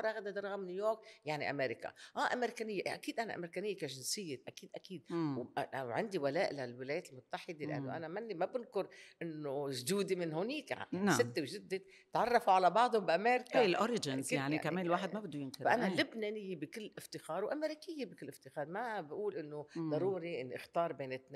رغده درغم نيويورك يعني امريكا اه امريكانيه اكيد انا امريكانيه كجنسيه اكيد اكيد وعندي ولاء للولايات المتحده لانه انا ماني ما بنكر انه جدودي من هونيك نعم. ستي وجدي تعرفوا على بعضهم بامريكا اي الاوريجنز يعني, يعني كمان الواحد ما بده ينكر فانا إيه. لبنانيه بكل افتخار وامريكيه بكل افتخار ما بقول انه ضروري اني اختار بين اثنين